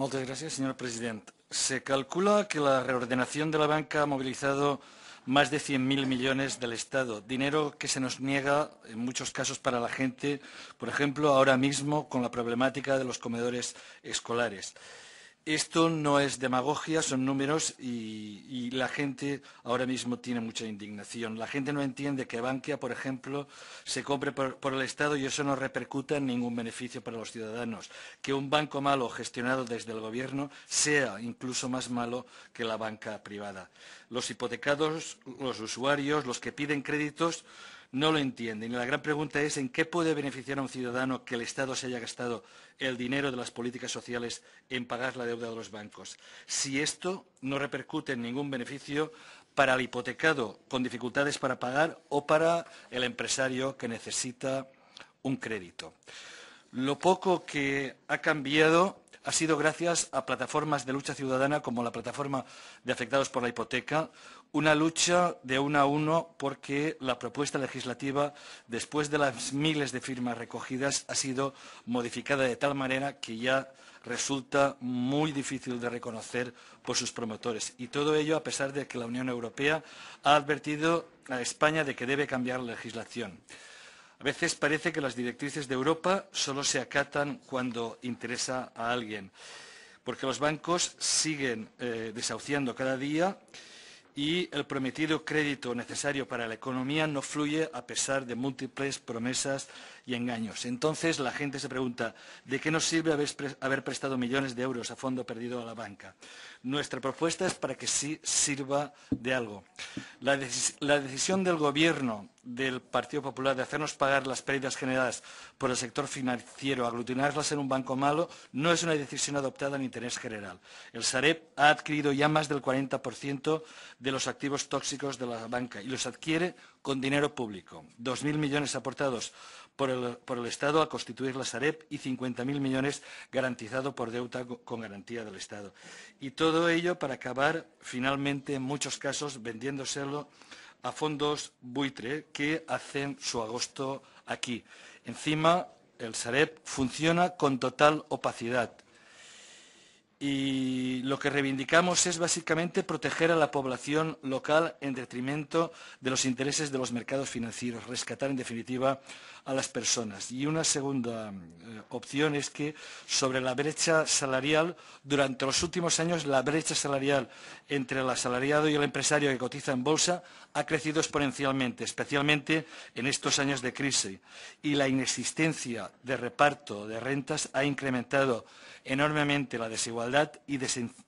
Muchas gracias, señor presidente. Se calcula que la reordenación de la banca ha movilizado más de 100.000 millones del Estado, dinero que se nos niega en muchos casos para la gente, por ejemplo, ahora mismo con la problemática de los comedores escolares. Esto no es demagogia, son números y, la gente ahora mismo tiene mucha indignación. La gente no entiende que Bankia, por ejemplo, se compre por, por, el Estado y eso no repercuta en ningún beneficio para los ciudadanos. Que un banco malo gestionado desde el Gobierno sea incluso más malo que la banca privada. Los hipotecados, los usuarios, los que piden créditos no lo entienden. Y la gran pregunta es en qué puede beneficiar a un ciudadano que el Estado se haya gastado el dinero de las políticas sociales en pagar la deuda de los bancos. Si esto no repercute en ningún beneficio para el hipotecado con dificultades para pagar o para el empresario que necesita un crédito. Lo poco que ha cambiado ha sido gracias a plataformas de lucha ciudadana como la plataforma de afectados por la hipoteca, una lucha de uno a uno porque la propuesta legislativa, después de las miles de firmas recogidas, ha sido modificada de tal manera que ya resulta muy difícil de reconocer por sus promotores. Y todo ello a pesar de que la Unión Europea ha advertido a España de que debe cambiar la legislación. A veces parece que las directrices de Europa solo se acatan cuando interesa a alguien, porque los bancos siguen eh, desahuciando cada día y el prometido crédito necesario para la economía no fluye a pesar de múltiples promesas y engaños. Entonces la gente se pregunta, ¿de qué nos sirve haber prestado millones de euros a fondo perdido a la banca? Nuestra propuesta es para que sí sirva de algo. la decisión del Gobierno del Partido Popular de hacernos pagar las pérdidas generadas por el sector financiero, aglutinarlas en un banco malo, no es una decisión adoptada en interés general. El Sareb ha adquirido ya más del 40% de los activos tóxicos de la banca y los adquiere con dinero público. 2.000 millones aportados por el, Estado a constituir la Sareb y 50.000 millones garantizado por deuda con garantía del Estado. Y todo ello para acabar finalmente, en muchos casos, vendiéndoselo a fondos buitre que hacen su agosto aquí. Encima, el Sareb funciona con total opacidad y lo que reivindicamos es básicamente proteger a la población local en detrimento de los intereses de los mercados financieros, rescatar en definitiva a las personas. Y una segunda eh, opción es que sobre la brecha salarial, durante los últimos años la brecha salarial entre el asalariado y el empresario que cotiza en bolsa ha crecido exponencialmente, especialmente en estos años de crisis. Y la inexistencia de reparto de rentas ha incrementado enormemente la desigualdad y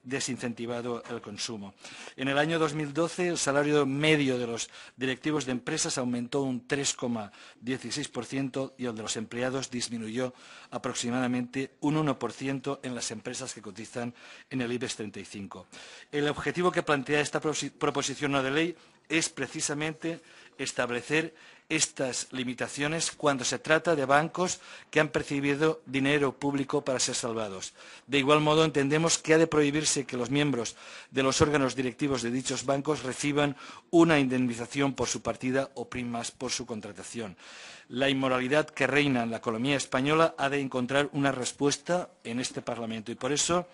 desincentivado el consumo. En el año 2012, el salario medio de los directivos de empresas aumentó un 3,16% y el de los empleados disminuyó aproximadamente un 1% en las empresas que cotizan en el IBEX 35. El objetivo que plantea esta proposición no de ley es precisamente establecer estas limitaciones cuando se trata de bancos que han percibido dinero público para ser salvados. De igual modo, entendemos que ha de prohibirse que los miembros de los órganos directivos de dichos bancos reciban una indemnización por su partida o primas por su contratación. La inmoralidad que reina en la economía española ha de encontrar una respuesta en este Parlamento y por eso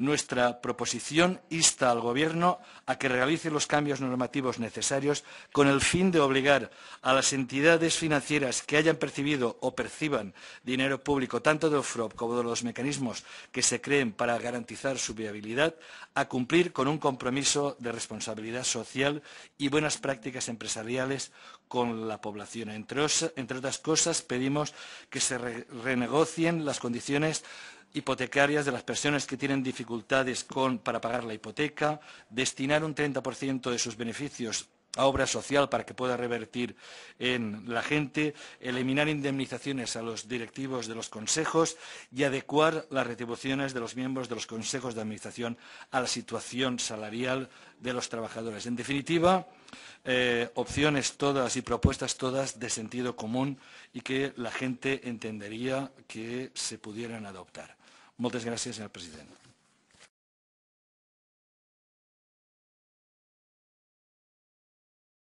nuestra proposición insta al Gobierno a que realice los cambios normativos necesarios con el fin de obligar a las entidades financieras que hayan percibido o perciban dinero público, tanto de FROB como de los mecanismos que se creen para garantizar su viabilidad, a cumplir con un compromiso de responsabilidad social y buenas prácticas empresariales con la población. Entre, otras cosas, pedimos que se renegocien las condiciones hipotecarias de las personas que tienen dificultades con, para pagar la hipoteca, destinar un 30% de sus beneficios a obra social para que pueda revertir en la gente, eliminar indemnizaciones a los directivos de los consejos y adecuar las retribuciones de los miembros de los consejos de administración a la situación salarial de los trabajadores. En definitiva, eh, opciones todas y propuestas todas de sentido común y que la gente entendería que se pudieran adoptar. Muchas gracias, señor presidente.